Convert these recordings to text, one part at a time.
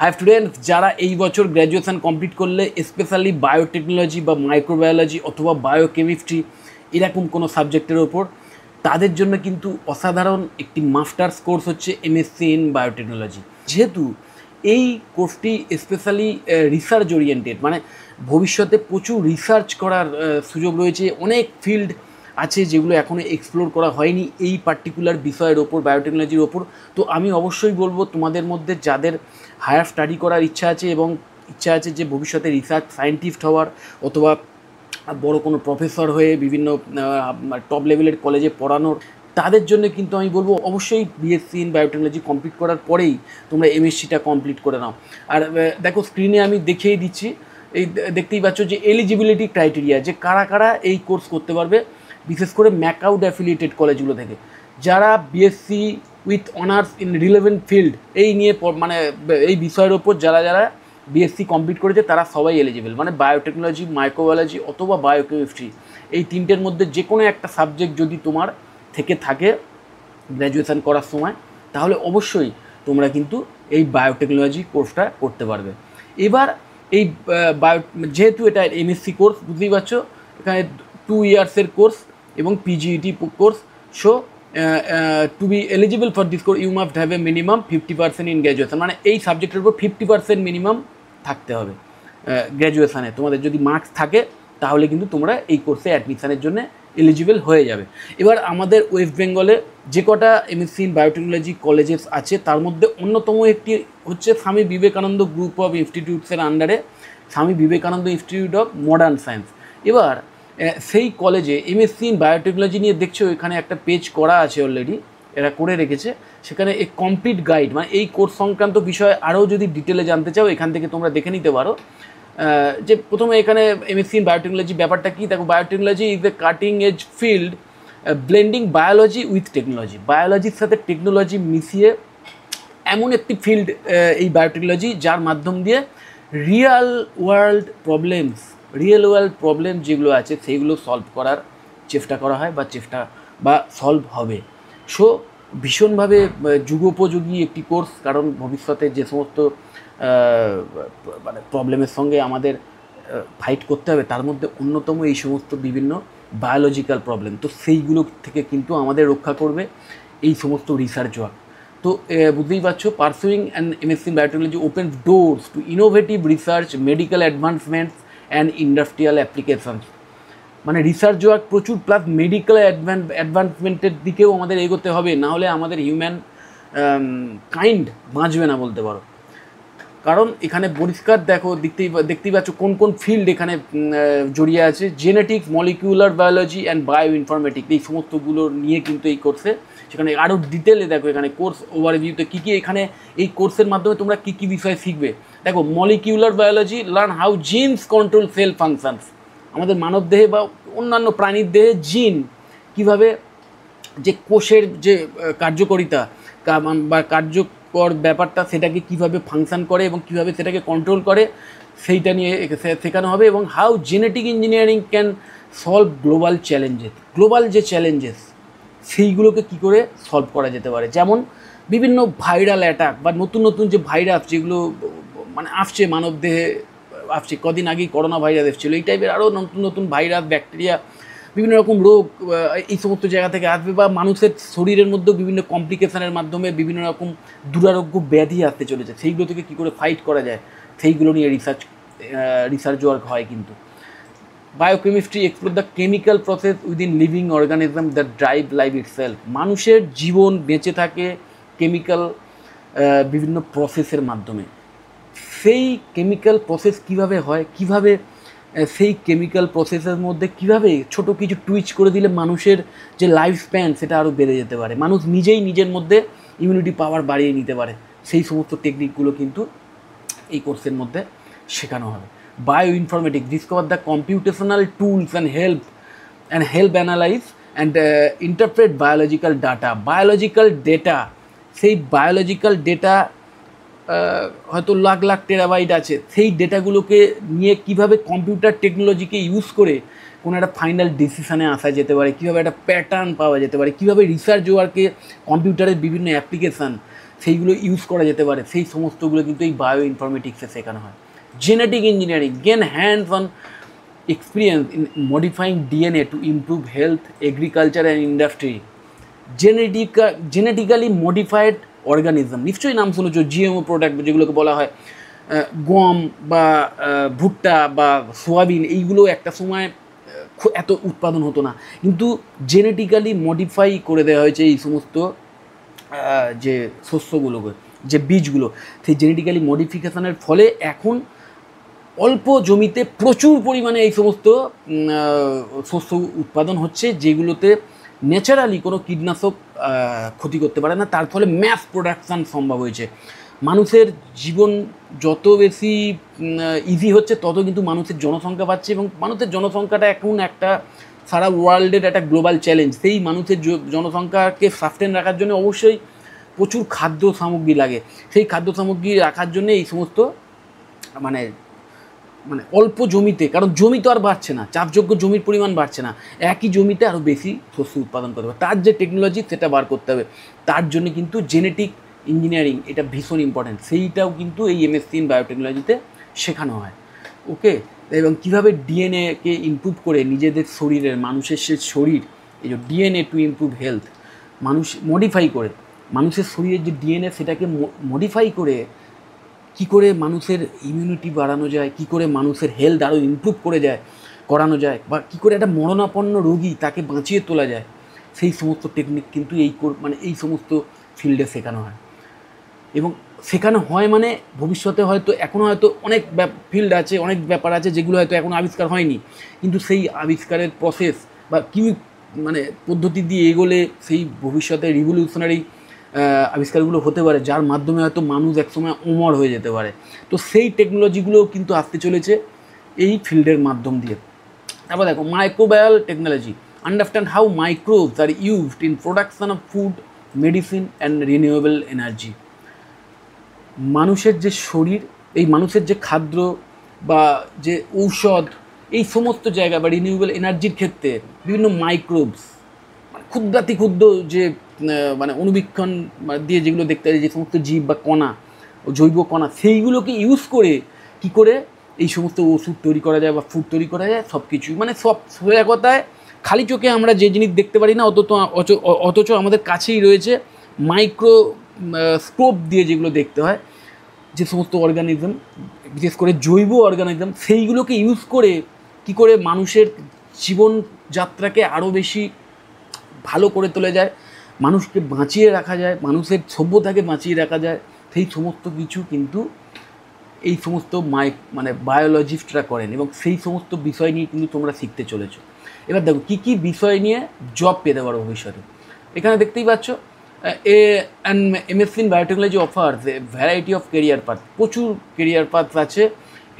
হ্যাঁ স্টুডেন্ট যারা এই বছর গ্র্যাজুয়েশান কমপ্লিট করলে স্পেশালি বায়োটেকনোলজি বা মাইক্রোবায়োলজি অথবা বায়োকেমিস্ট্রি এরকম কোনো সাবজেক্টের ওপর তাদের জন্য কিন্তু অসাধারণ একটি মাস্টার্স কোর্স হচ্ছে এমএসসি ইন বায়োটেকনোলজি যেহেতু এই কোর্সটি স্পেশালি রিসার্চ ওরিয়েন্টেড মানে ভবিষ্যতে প্রচুর রিসার্চ করার সুযোগ রয়েছে অনেক ফিল্ড আছে যেগুলো এখনও এক্সপ্লোর করা হয়নি এই পার্টিকুলার বিষয়ের ওপর বায়োটেকনোলজির ওপর তো আমি অবশ্যই বলবো তোমাদের মধ্যে যাদের হায়ার স্টাডি করার ইচ্ছা আছে এবং ইচ্ছা আছে যে ভবিষ্যতে রিসার্চ সায়েন্টিস্ট হওয়ার অথবা বড় কোনো প্রফেসর হয়ে বিভিন্ন টপ লেভেলের কলেজে পড়ানোর তাদের জন্য কিন্তু আমি বলবো অবশ্যই বিএসসি ইন বায়োটেকনোলজি কমপ্লিট করার পরেই তোমরা এমএসসিটা কমপ্লিট করে নাও আর দেখো স্ক্রিনে আমি দেখেই দিচ্ছি এই দেখতেই পাচ্ছ যে এলিজিবিলিটি ক্রাইটেরিয়া যে কারা কারা এই কোর্স করতে পারবে বিশেষ করে ম্যাকাউড অ্যাফিলিয়েটেড কলেজগুলো থেকে যারা BSc with honours in relevant field এই নিয়ে মানে এই বিষয়ের ওপর যারা যারা বিএসসি কমপ্লিট করেছে তারা সবাই এলিজিবল মানে বায়োটেকনোলজি মাইক্রোবায়োলজি অথবা বায়োকেমিস্ট্রি এই তিনটের মধ্যে যে কোনো একটা সাবজেক্ট যদি তোমার থেকে থাকে গ্র্যাজুয়েশান করার সময় তাহলে অবশ্যই তোমরা কিন্তু এই বায়োটেকনোলজি কোর্সটা করতে পারবে এবার এই বায়ো যেহেতু এটা এমএসসি কোর্স বুঝতেই পারছো এখানে টু ইয়ার্সের কোর্স এবং PGET course so to be eligible for this course you must have a minimum fifty percent in graduation মানে এই সাবজেক্টের উপর ফিফটি পার্সেন্ট মিনিমাম থাকতে হবে গ্র্যাজুয়েশানে uh, তোমাদের যদি মার্কস থাকে তাহলে কিন্তু তোমরা এই কোর্সে অ্যাডমিশানের জন্য এলিজিবল হয়ে যাবে এবার আমাদের ওয়েস্ট বেঙ্গলে যে কটা এমএসসি ইন বায়োটেকনোলজি কলেজেস আছে তার মধ্যে অন্যতম একটি হচ্ছে স্বামী বিবেকানন্দ গ্রুপ অফ ইনস্টিটিউটসের আন্ডারে Swami Vivekananda Institute of Modern Science এবার সেই কলেজে এমএসসি ইন বায়োটেকনোলজি নিয়ে দেখছো এখানে একটা পেজ করা আছে অলরেডি এরা করে রেখেছে সেখানে এ কমপ্লিট গাইড মানে এই কোর্স সংক্রান্ত বিষয়ে আরও যদি ডিটেলে জানতে চাও এখান থেকে তোমরা দেখে নিতে পারো যে প্রথমে এখানে এমএসসি ইন বায়োটেকনোলজি ব্যাপারটা কী দেখো biotechnology is the cutting edge field blending biology with technology বায়োলজির সাথে টেকনোলজি মিশিয়ে এমন একটি ফিল্ড এই বায়োটেকনোলজি যার মাধ্যম দিয়ে real world problems real world problem যেগুলো আছে সেইগুলো সলভ করার চেষ্টা করা হয় বা চেষ্টা বা সলভ হবে সো ভীষণভাবে যুগোপযোগী একটি কোর্স কারণ ভবিষ্যতে যে সমস্ত মানে প্রবলেমের সঙ্গে আমাদের ফাইট করতে হবে তার মধ্যে অন্যতম এই সমস্ত বিভিন্ন বায়োলজিক্যাল প্রবলেম তো সেইগুলো থেকে কিন্তু আমাদের রক্ষা করবে এই সমস্ত রিসার্চ ওয়ার্ক তো বুঝতেই পারছো pursuing and MSc biotechnology open doors to innovative research medical advancements and industrial applications মানে রিসার্চ ওয়ার্ক প্রচুর প্লাস মেডিকেল অ্যাডভান্সমেন্টের দিকেও আমাদের এগোতে হবে নাহলে আমাদের হিউম্যান কাইন্ড um, বাঁচবে না বলতে পারো কারণ এখানে পরিষ্কার দেখো দেখতেই দেখতেই পাচ্ছ কোন কোন ফিল্ড এখানে জড়িয়ে আছে genetic molecular biology and bioinformatic এই সমস্তগুলো নিয়ে কিন্তু এই কোর্সে সেখানে আরও ডিটেলে দেখো এখানে কোর্স ওভারভিউতে কী কী এখানে এই কোর্সের মাধ্যমে তোমরা কী কী বিষয় শিখবে দেখো molecular biology learn how genes control cell functions আমাদের মানব দেহে বা অন্যান্য প্রাণীর দেহে জিন কীভাবে যে কোষের যে কার্যকারিতা বা কার্য কর ব্যাপারটা সেটাকে কিভাবে ফাংশান করে এবং কিভাবে সেটাকে কন্ট্রোল করে সেইটা নিয়ে শেখানো হবে এবং how genetic engineering can solve global challenges global যে চ্যালেঞ্জেস সেইগুলোকে কি করে সলভ করা যেতে পারে যেমন বিভিন্ন ভাইরাল অ্যাটাক বা নতুন নতুন যে ভাইরাস যেগুলো মানে আসছে মানবদেহে আসছে কদিন আগেই করোনা ভাইরাস এসেছিলো এই টাইপের আরও নতুন নতুন ভাইরাস ব্যাকটেরিয়া বিভিন্ন রকম রোগ এই সমস্ত জায়গা থেকে আসবে বা মানুষের শরীরের মধ্যে বিভিন্ন কমপ্লিকেশনের মাধ্যমে বিভিন্ন রকম দুরারোগ্য ব্যাধি আসতে চলেছে সেইগুলো থেকে কী করে ফাইট করা যায় সেইগুলো নিয়ে রিসার্চ রিসার্চ ওয়ার্ক হয় কিন্তু biochemistry explore the chemical process within living organism the drive life itself মানুষের জীবন বেঁচে থাকে কেমিক্যাল বিভিন্ন প্রসেসের মাধ্যমে সেই কেমিক্যাল প্রসেস কিভাবে হয় কিভাবে সেই কেমিক্যাল প্রসেসের মধ্যে কীভাবে ছোট কিছু টুইচ করে দিলে মানুষের যে লাইফ স্প্যান সেটা আরও বেড়ে যেতে পারে মানুষ নিজেই নিজের মধ্যে ইমিউনিটি পাওয়ার বাড়িয়ে নিতে পারে সেই সমস্ত টেকনিকগুলো কিন্তু এই কোর্সের মধ্যে শেখানো হবে bioinformatics discover the computational tools and help and help analyse and interpret biological data biological data সেই বায়োলজিক্যাল ডেটা হয়তো লাখ লাখ টেরাবাইট আছে সেই ডেটাগুলোকে নিয়ে কিভাবে কম্পিউটার টেকনোলজিকে ইউজ করে কোনো একটা ফাইনাল ডিসিশানে আসা যেতে পারে কীভাবে একটা প্যাটার্ন পাওয়া যেতে পারে কীভাবে রিসার্চ ওয়ার্কে কম্পিউটারের বিভিন্ন অ্যাপ্লিকেশান সেইগুলো ইউজ করা যেতে পারে সেই সমস্তগুলো কিন্তু এই বায়ো ইনফরমেটিক্সে শেখানো হয় genetic engineering gain hands on experience in modifying DNA to improve health agriculture and industry জেনেটিকা জেনেটিক্যালি মডিফাইড অর্গানিজম নিশ্চয়ই নাম শুনেছ জিএমও প্রোডাক্ট যেগুলোকে বলা হয় গম বা ভুট্টা বা সোয়াবিন এইগুলো একটা সময় এত উৎপাদন হতো না কিন্তু জেনেটিক্যালি মডিফাই করে দেওয়া হয়েছে এই সমস্ত যে শস্যগুলোকে যে বীজগুলো সেই জেনেটিক্যালি মডিফিকেশানের ফলে এখন অল্প জমিতে প্রচুর পরিমাণে এই সমস্ত শস্য উৎপাদন হচ্ছে যেগুলোতে ন্যাচারালি কোনো কীটনাশক ক্ষতি করতে পারে না তার ফলে ম্যাস প্রোডাকশান সম্ভব হয়েছে মানুষের জীবন যত বেশি ইজি হচ্ছে তত কিন্তু মানুষের জনসংখ্যা বাড়ছে এবং মানুষের জনসংখ্যাটা এখন একটা সারা ওয়ার্ল্ডের একটা গ্লোবাল চ্যালেঞ্জ সেই মানুষের জনসংখ্যাকে সাস্টেন রাখার জন্য অবশ্যই প্রচুর খাদ্য সামগ্রী লাগে সেই খাদ্য সামগ্রী রাখার জন্য এই সমস্ত মানে মানে অল্প জমিতে কারণ জমি তো আর বাড়ছে না চাপযোগ্য জমির পরিমাণ বাড়ছে না একই জমিতে আরও বেশি শস্য উৎপাদন করতে হবে তার যে টেকনোলজি সেটা বার করতে হবে তার জন্য কিন্তু জেনেটিক ইঞ্জিনিয়ারিং এটা ভীষণ ইম্পর্ট্যান্ট সেইটাও কিন্তু এই এমএসসি ইন বায়োটেকনোলজিতে শেখানো হয় ওকে এবং কীভাবে ডিএনএকে ইম্প্রুভ করে নিজেদের শরীরের মানুষের সে শরীর এই যে ডিএনএ টু ইম্প্রুভ হেলথ মানুষ মডিফাই করে মানুষের শরীরের যে ডিএনএ সেটাকে মডিফাই করে কি করে মানুষের ইমিউনিটি বাড়ানো যায় কি করে মানুষের হেলথ আরও ইম্প্রুভ করে যায় করানো যায় বা কী করে একটা মরণাপন্ন রোগী তাকে বাঁচিয়ে তোলা যায় সেই সমস্ত টেকনিক কিন্তু এই মানে এই সমস্ত ফিল্ডে শেখানো হয় এবং শেখানো হয় মানে ভবিষ্যতে হয়তো এখনও হয়তো অনেক ফিল্ড আছে অনেক ব্যাপার আছে যেগুলো হয়তো এখন আবিষ্কার হয়নি কিন্তু সেই আবিষ্কারের প্রসেস বা কী মানে পদ্ধতি দিয়ে এগোলে সেই ভবিষ্যতে রিভলিউশনারি আবিষ্কারগুলো হতে পারে যার মাধ্যমে হয়তো মানুষ একসময় অমর হয়ে যেতে পারে তো সেই টেকনোলজিগুলোও কিন্তু আসতে চলেছে এই ফিল্ডের মাধ্যম দিয়ে তারপর দেখো microbial technology understand how microbes are used in production of food medicine and renewable energy মানুষের যে শরীর এই মানুষের যে খাদ্য বা যে ঔষধ এই সমস্ত জায়গা বা রিনিউয়েবল এনার্জির ক্ষেত্রে বিভিন্ন মাইক্রোভস ক্ষুদ্রাতি ক্ষুদ্র যে মানে অনুবীক্ষণ দিয়ে যেগুলো দেখতে হয় যে সমস্ত জীব বা কণা জৈব কণা সেইগুলোকে ইউজ করে কি করে এই সমস্ত ওষুধ তৈরি করা যায় বা ফুড তৈরি করা যায় সব কিছু মানে সব সোজা কথায় খালি চোখে আমরা যে জিনিস দেখতে পারি না অত অথচ আমাদের কাছেই রয়েছে মাইক্রো স্কোপ দিয়ে যেগুলো দেখতে হয় যে সমস্ত অর্গানিজম বিশেষ করে জৈব অর্গানিজম সেইগুলোকে ইউজ করে কি করে মানুষের জীবনযাত্রাকে আরও বেশি ভালো করে তোলা যায় মানুষকে বাঁচিয়ে রাখা যায় মানুষের সভ্যতাকে বাঁচিয়ে রাখা যায় সেই সমস্ত কিছু কিন্তু এই সমস্ত মাই মানে বায়োলজিস্টরা করেন এবং সেই সমস্ত বিষয় নিয়ে কিন্তু তোমরা শিখতে চলেছো এবার দেখো কী কী বিষয় নিয়ে জব পেতে পারো ভবিষ্যতে এখানে দেখতেই পাচ্ছ a and MSc in biotechnology offers variety of career path প্রচুর কেরিয়ার পাথ আছে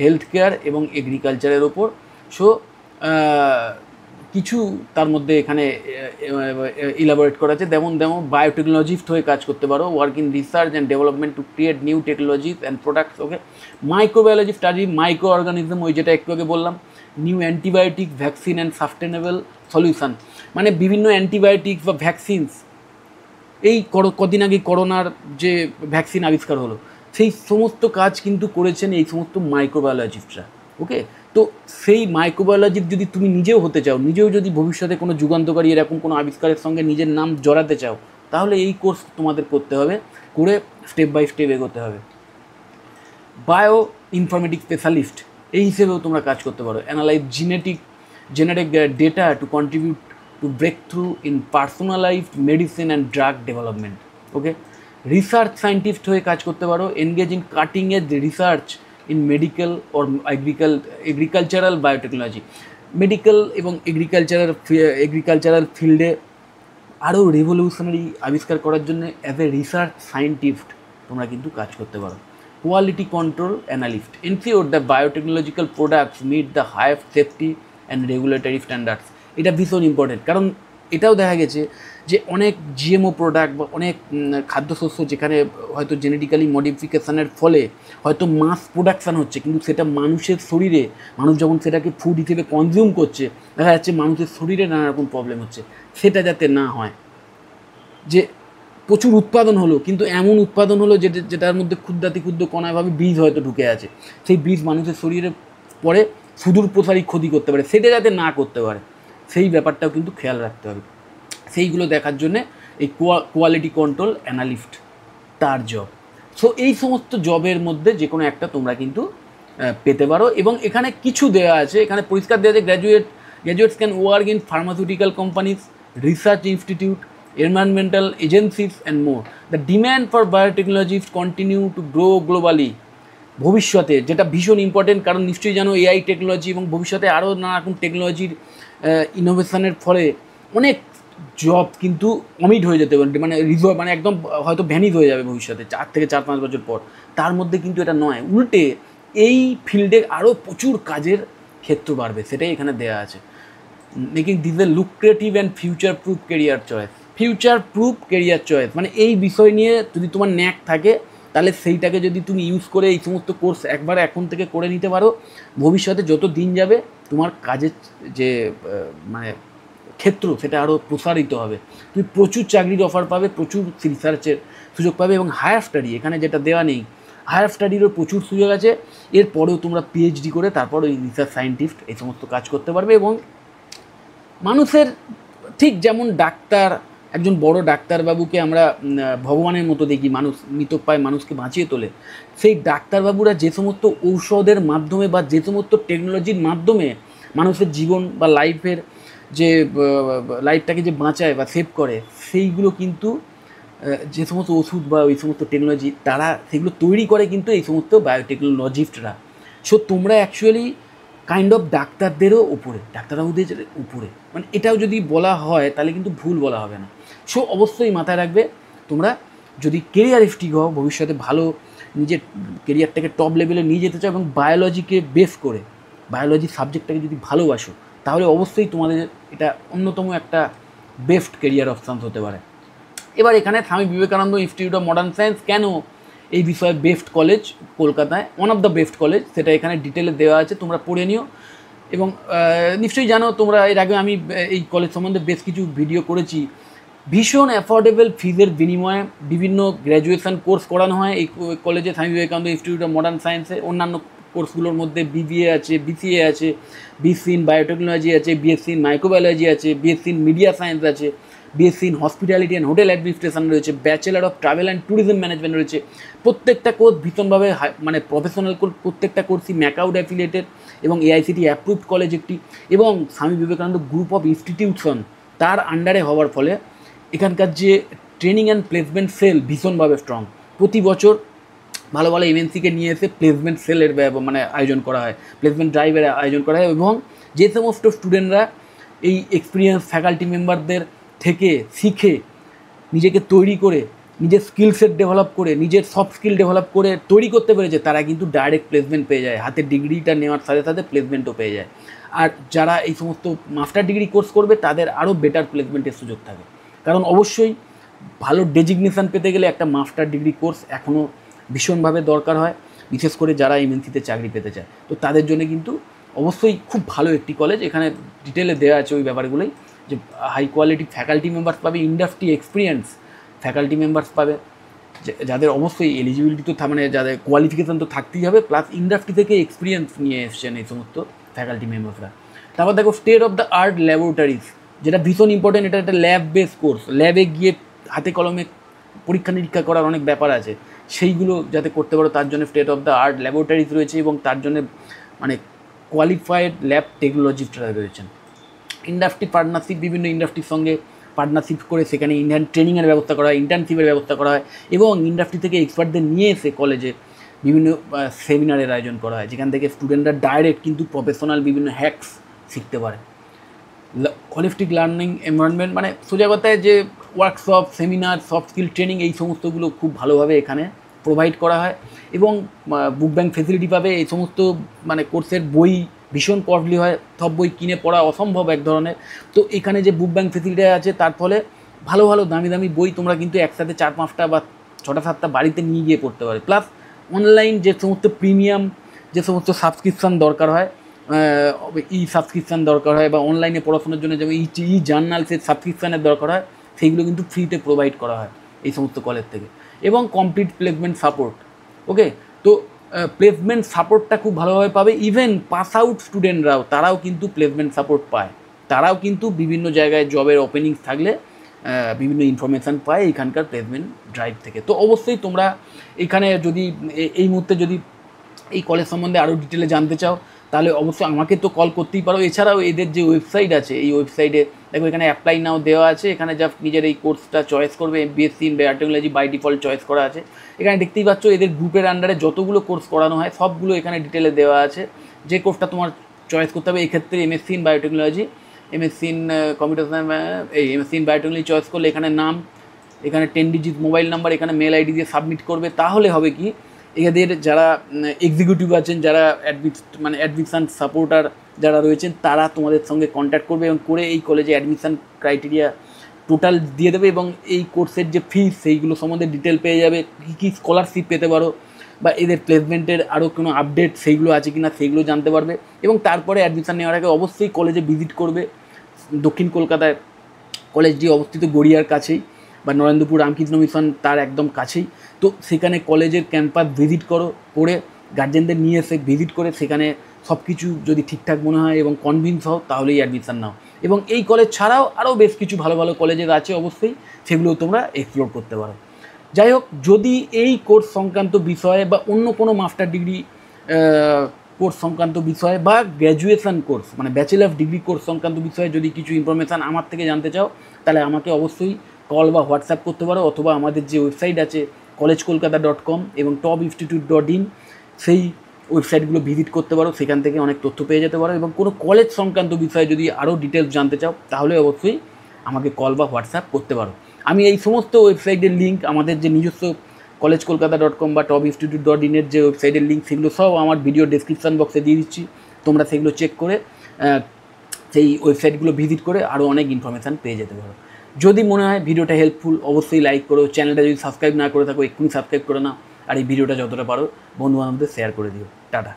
হেলথ কেয়ার এবং এগ্রিকালচারের ওপর সো কিছু তার মধ্যে এখানে ইলাবোরেট করা আছে যেমন যেমন বায়োটেকনোলজি হয়ে কাজ করতে পারো work in research and development to create new technologies and products okay microbiology study microorganism ওই যেটা একটু আগে বললাম new antibiotic vaccine and sustainable solution মানে বিভিন্ন অ্যান্টিবায়োটিক্স বা ভ্যাকসিনস এই কদিন আগে করোনার যে ভ্যাকসিন আবিষ্কার হলো সেই সমস্ত কাজ কিন্তু করেছেন এই সমস্ত মাইক্রোবায়োলজিস্টরা ওকে তো সেই মাইক্রোবায়োলজির যদি তুমি নিজেও হতে চাও নিজেও যদি ভবিষ্যতে কোনো যুগান্তকারী এরকম কোনো আবিষ্কারের সঙ্গে নিজের নাম জড়াতে চাও তাহলে এই কোর্স তোমাদের করতে হবে করে স্টেপ বাই স্টেপ এগোতে হবে বায়ো ইনফরমেটিক স্পেশালিস্ট এই হিসেবেও তোমরা কাজ করতে পারো analyse genetic genetic data to contribute to breakthrough in personalised medicine and drug development okay research scientist হয়ে কাজ করতে পারো engage in cutting edge research medical medical এগ্রিকাল এগ্রিকালচারাল বায়োটেকনোলজি মেডিকেল এবং এগ্রিকালচারাল এগ্রিকালচারাল ফিল্ডে আরও রেভলিউশনারি আবিষ্কার করার জন্য অ্যাজ এ রিসার্চ সায়েন্টিস্ট তোমরা কিন্তু কাজ করতে পারো quality control analyst ensure the biotechnological products meet the highest safety and regulatory standards এটা ভীষণ ইম্পর্টেন্ট কারণ এটাও দেখা গেছে যে অনেক জিএমও প্রোডাক্ট বা অনেক খাদ্যশস্য যেখানে হয়তো জেনেটিক্যালি মডিফিকেশানের ফলে হয়তো মাস প্রোডাকশান হচ্ছে কিন্তু সেটা মানুষের শরীরে মানুষ যখন সেটাকে ফুড হিসেবে কনজিউম করছে দেখা যাচ্ছে মানুষের শরীরে নানা রকম প্রবলেম হচ্ছে সেটা যাতে না হয় যে প্রচুর উৎপাদন হলো কিন্তু এমন উৎপাদন হলো যে যেটার মধ্যে ক্ষুদ্রাতি ক্ষুদ্র কণায়ভাবে বীজ হয়তো ঢুকে আছে সেই বীজ মানুষের শরীরে পরে সুদূর প্রসারী ক্ষতি করতে পারে সেটা যাতে না করতে পারে সেই ব্যাপারটাও কিন্তু খেয়াল রাখতে হবে সেইগুলো দেখার জন্যে এই কোয়ালিটি কন্ট্রোল অ্যানালিস্ট তার জব সো এই সমস্ত জবের মধ্যে যে কোনো একটা তোমরা কিন্তু পেতে পারো এবং এখানে কিছু দেওয়া আছে এখানে পরিষ্কার দেওয়া আছে graduate graduates can work in pharmaceutical companies research institute environmental agencies and more the demand for biotechnologists continue to grow globally ভবিষ্যতে যেটা ভীষণ ইম্পর্টেন্ট কারণ নিশ্চয়ই জানো এআই টেকনোলজি এবং ভবিষ্যতে আরও নানা রকম টেকনোলজির ইনোভেশনের ফলে অনেক জব কিন্তু অমিট হয়ে যেতে পারে মানে রিজর্ভ মানে একদম হয়তো ভ্যানিজ হয়ে যাবে ভবিষ্যতে চার থেকে চার পাঁচ বছর পর তার মধ্যে কিন্তু এটা নয় উল্টে এই ফিল্ডে আরও প্রচুর কাজের ক্ষেত্র বাড়বে সেটাই এখানে দেয়া আছে making this a lucrative and future proof career choice future proof career choice মানে এই বিষয় নিয়ে যদি তোমার ন্যাক থাকে তাহলে সেইটাকে যদি তুমি ইউজ করে এই সমস্ত কোর্স একবার এখন থেকে করে নিতে পারো ভবিষ্যতে যত দিন যাবে তোমার কাজের যে মানে ক্ষেত্র সেটা আরও প্রসারিত হবে তুমি প্রচুর চাকরির অফার পাবে প্রচুর রিসার্চের সুযোগ পাবে এবং হায়ার স্টাডি এখানে যেটা দেওয়া নেই হায়ার স্টাডিরও প্রচুর সুযোগ আছে এরপরেও তোমরা পিএইচডি করে তারপর ওই রিসার্চ সায়েন্টিস্ট এই সমস্ত কাজ করতে পারবে এবং মানুষের ঠিক যেমন ডাক্তার একজন বড় ডাক্তারবাবুকে আমরা ভগবানের মতো দেখি মানুষ মৃতপ্রায় মানুষকে বাঁচিয়ে তোলে সেই ডাক্তারবাবুরা যে সমস্ত ঔষধের মাধ্যমে বা যে সমস্ত টেকনোলজির মাধ্যমে মানুষের জীবন বা লাইফের যে লাইফটাকে যে বাঁচায় বা সেভ করে সেইগুলো কিন্তু যে সমস্ত ওষুধ বা ওই সমস্ত টেকনোলজি তারা সেগুলো তৈরি করে কিন্তু এই সমস্ত বায়োটেকনোলজিস্টরা সো তোমরা অ্যাকচুয়ালি কাইন্ড অফ ডাক্তারদেরও উপরে ডাক্তারবাবুদের উপরে মানে এটাও যদি বলা হয় তাহলে কিন্তু ভুল বলা হবে না সো অবশ্যই মাথায় রাখবে তোমরা যদি কেরিয়ার ইফটিক হও ভবিষ্যতে ভালো নিজের কেরিয়ারটাকে টপ লেভেলে নিয়ে যেতে চাও এবং বায়োলজিকে বেস করে বায়োলজি সাবজেক্টটাকে যদি ভালোবাসো তাহলে অবশ্যই তোমাদের এটা অন্যতম একটা বেস্ট কেরিয়ার অপশান হতে পারে এবার এখানে Swami Vivekananda Institute of Modern Science কেন এই বিষয়ে বেস্ট কলেজ কলকাতায় one of the best college সেটা এখানে ডিটেলে দেওয়া আছে তোমরা পড়ে নিও এবং নিশ্চয়ই জানো তোমরা এর আগে আমি এই কলেজ সম্বন্ধে বেশ কিছু ভিডিও করেছি ভীষণ অ্যাফোর্ডেবল ফিজের বিনিময়ে বিভিন্ন গ্র্যাজুয়েশন কোর্স করানো হয় এই কলেজে স্বামী বিবেকানন্দ ইনস্টিটিউট অফ মডার্ন সায়েন্সে অন্যান্য কোর্সগুলোর মধ্যে বিবিএ আছে বিসিএ আছে বিএসসি ইন বায়োটেকনোলজি আছে বিএসসি ইন মাইক্রোবায়োলজি আছে বিএসসি ইন মিডিয়া সায়েন্স আছে BSc in hospitality and hotel administration রয়েছে bachelor of travel and tourism management রয়েছে প্রত্যেকটা কোর্স ভীষণভাবে মানে প্রফেশনাল কোর্স প্রত্যেকটা কোর্সই ম্যাকআউট অ্যাফিলিয়েটেড এবং এআইসিটি অ্যাপ্রুভড কলেজ একটি এবং স্বামী বিবেকানন্দ গ্রুপ অফ ইনস্টিটিউশন তার আন্ডারে হওয়ার ফলে এখানকার যে ট্রেনিং অ্যান্ড প্লেসমেন্ট সেল ভীষণভাবে স্ট্রং প্রতি বছর ভালো ভালো এমএনসিকে নিয়ে এসে প্লেসমেন্ট সেলের মানে আয়োজন করা হয় প্লেসমেন্ট ড্রাইভের আয়োজন করা হয় এবং যে সমস্ত স্টুডেন্টরা এই এক্সপিরিয়েন্স ফ্যাকাল্টি মেম্বারদের থেকে শিখে নিজেকে তৈরি করে নিজের স্কিল সেট ডেভেলপ করে নিজের সফট স্কিল ডেভেলপ করে তৈরি করতে পেরেছে তারা কিন্তু ডাইরেক্ট প্লেসমেন্ট পেয়ে যায় হাতে ডিগ্রিটা নেওয়ার সাথে সাথে প্লেসমেন্টও পেয়ে যায় আর যারা এই সমস্ত মাস্টার ডিগ্রি কোর্স করবে তাদের আরও বেটার প্লেসমেন্টের সুযোগ থাকে কারণ অবশ্যই ভালো ডেজিগনেশান পেতে গেলে একটা মাস্টার ডিগ্রি কোর্স এখনও ভীষণভাবে দরকার হয় বিশেষ করে যারা এমএনসিতে চাকরি পেতে চায় তো তাদের জন্য কিন্তু অবশ্যই খুব ভালো একটি কলেজ এখানে ডিটেলে দেওয়া আছে ওই ব্যাপারগুলোই যে হাই কোয়ালিটি ফ্যাকাল্টি মেম্বার্স পাবে ইন্ডাস্ট্রি এক্সপিরিয়েন্স ফ্যাকাল্টি মেম্বার্স পাবে যাদের অবশ্যই এলিজিবিলিটি তো মানে যাদের কোয়ালিফিকেশান তো থাকতেই হবে প্লাস ইন্ডাস্ট্রি থেকে এক্সপিরিয়েন্স নিয়ে এসছেন এই সমস্ত ফ্যাকাল্টি মেম্বার্সরা তারপর দেখো state of the art laboratories যেটা ভীষণ ইম্পর্টেন্ট এটা একটা ল্যাব বেস কোর্স ল্যাবে গিয়ে হাতে কলমে পরীক্ষা নিরীক্ষা করার অনেক ব্যাপার আছে সেইগুলো যাতে করতে পারো তার জন্য state of the art laboratories রয়েছে এবং তার জন্য মানে কোয়ালিফাইড ল্যাব টেকনোলজিস্টরা রয়েছেন ইন্ডাস্ট্রি পার্টনারশিপ বিভিন্ন ইন্ডাস্ট্রির সঙ্গে পার্টনারশিপ করে সেখানে ইন্টার্ন ট্রেনিংয়ের ব্যবস্থা করা হয় ইন্টার্নশিপের ব্যবস্থা করা হয় এবং ইন্ডাস্ট্রি থেকে এক্সপার্টদের নিয়ে এসে কলেজে বিভিন্ন সেমিনারের আয়োজন করা হয় যেখান থেকে স্টুডেন্টরা ডাইরেক্ট কিন্তু প্রফেশনাল বিভিন্ন হ্যাকস শিখতে পারে হলিস্টিক লার্নিং এনভায়রনমেন্ট মানে সোজা কথায় যে workshop seminar soft skill training এই সমস্তগুলো খুব ভালোভাবে এখানে প্রোভাইড করা হয় এবং বুক ব্যাংক ফেসিলিটি পাবে এই সমস্ত মানে কোর্সের বই ভীষণ কস্টলি হয় সব বই কিনে পড়া অসম্ভব এক ধরনের তো এখানে যে বুক ব্যাংক ফেসিলিটি আছে তার ফলে ভালো ভালো দামি দামি বই তোমরা কিন্তু একসাথে চার পাঁচটা বা ছটা সাতটা বাড়িতে নিয়ে গিয়ে পড়তে পারো প্লাস অনলাইন যে সমস্ত প্রিমিয়াম যে সমস্ত সাবস্ক্রিপশান দরকার হয় ই সাবস্ক্রিপশান দরকার হয় বা অনলাইনে পড়াশোনার জন্য যেমন ই জার্নালসের সাবস্ক্রিপশানের দরকার হয় সেইগুলো কিন্তু ফ্রিতে প্রোভাইড করা হয় এই সমস্ত কলেজ থেকে এবং কমপ্লিট প্লেসমেন্ট সাপোর্ট ওকে তো প্লেসমেন্ট সাপোর্টটা খুব ভালোভাবে পাবে ইভেন পাস আউট স্টুডেন্টরাও তারাও কিন্তু প্লেসমেন্ট সাপোর্ট পায় তারাও কিন্তু বিভিন্ন জায়গায় জবের ওপেনিংস থাকলে বিভিন্ন ইনফরমেশান পায় এখানকার প্লেসমেন্ট ড্রাইভ থেকে তো অবশ্যই তোমরা এখানে যদি এই মুহূর্তে যদি এই কলেজ সম্বন্ধে আরও ডিটেলে জানতে চাও তাহলে অবশ্যই আমাকে তো কল করতেই পারো এছাড়াও এদের যে ওয়েবসাইট আছে এই ওয়েবসাইটে দেখো এখানে অ্যাপ্লাই নাও দেওয়া আছে এখানে যা নিজের এই কোর্সটা চয়েস করবে BSc in biotechnology by default choice করা আছে এখানে দেখতেই পাচ্ছ এদের গ্রুপের আন্ডারে যতগুলো কোর্স করানো হয় সবগুলো এখানে ডিটেলে দেওয়া আছে যে কোর্সটা তোমার চয়েস করতে হবে এক্ষেত্রে MSc in biotechnology MSc in computer science এই এমএসসি ইন বায়োটেকনোলজি চয়েস করলে এখানে নাম এখানে টেন ডিজিট মোবাইল নাম্বার এখানে মেল আইডি দিয়ে সাবমিট করবে তাহলে হবে কি এদের যারা এক্সিকিউটিভ আছেন যারা অ্যাডমিট মানে অ্যাডমিশন সাপোর্টার যারা রয়েছেন তারা তোমাদের সঙ্গে কন্ট্যাক্ট করবে এবং করে এই কলেজে অ্যাডমিশান ক্রাইটেরিয়া টোটাল দিয়ে দেবে এবং এই কোর্সের যে ফিস সেইগুলো সম্বন্ধে ডিটেল পেয়ে যাবে কী কী স্কলারশিপ পেতে পারো বা এদের প্লেসমেন্টের আরও কোনো আপডেট সেইগুলো আছে কি না সেইগুলো জানতে পারবে এবং তারপরে অ্যাডমিশান নেওয়ার আগে অবশ্যই কলেজে ভিজিট করবে দক্ষিণ কলকাতায় কলেজটি অবস্থিত গড়িয়ার কাছেই বা নরেন্দ্রপুর রামকৃষ্ণ মিশন তার একদম কাছেই তো সেখানে কলেজের ক্যাম্পাস ভিজিট করো করে গার্জেনদের নিয়ে এসে ভিজিট করে সেখানে সব কিছু যদি ঠিকঠাক মনে হয় এবং কনভিন্স হও তাহলেই অ্যাডমিশান নাও এবং এই কলেজ ছাড়াও আরও বেশ কিছু ভালো ভালো কলেজের আছে অবশ্যই সেগুলো তোমরা এক্সপ্লোর করতে পারো যাই হোক যদি এই কোর্স সংক্রান্ত বিষয়ে বা অন্য কোনো মাস্টার ডিগ্রি কোর্স সংক্রান্ত বিষয়ে বা গ্র্যাজুয়েশান কোর্স মানে ব্যাচেলার ডিগ্রি কোর্স সংক্রান্ত বিষয়ে যদি কিছু ইনফরমেশান আমার থেকে জানতে চাও তাহলে আমাকে অবশ্যই কল বা হোয়াটসঅ্যাপ করতে পারো অথবা আমাদের যে ওয়েবসাইট আছে কলেজ কলকাতা ডট কম এবং টপ ইনস্টিটিউট ডট ইন সেই ওয়েবসাইটগুলো ভিজিট করতে পারো সেখান থেকে অনেক তথ্য পেয়ে যেতে পারো এবং কোনো কলেজ সংক্রান্ত বিষয়ে যদি আরও ডিটেলস জানতে চাও তাহলে অবশ্যই আমাকে কল বা হোয়াটসঅ্যাপ করতে পারো আমি এই সমস্ত ওয়েবসাইটের লিঙ্ক আমাদের যে নিজস্ব কলেজ কলকাতা ডট কম বা টপ ইনস্টিটিউট ডট ইনের যে ওয়েবসাইটের লিঙ্ক সেগুলো সব আমার ভিডিও ডিসক্রিপশান বক্সে দিয়ে দিচ্ছি তোমরা সেগুলো চেক করে সেই ওয়েবসাইটগুলো ভিজিট করে আরও অনেক ইনফরমেশান পেয়ে যেতে পারো যদি মনে হয় ভিডিওটা হেল্পফুল অবশ্যই লাইক করো চ্যানেলটা যদি সাবস্ক্রাইব না করে থাকো এক্ষুনি সাবস্ক্রাইব করে নাও আর এই ভিডিওটা যতটা পারো বন্ধু বান্ধবদের শেয়ার করে দিও টাটা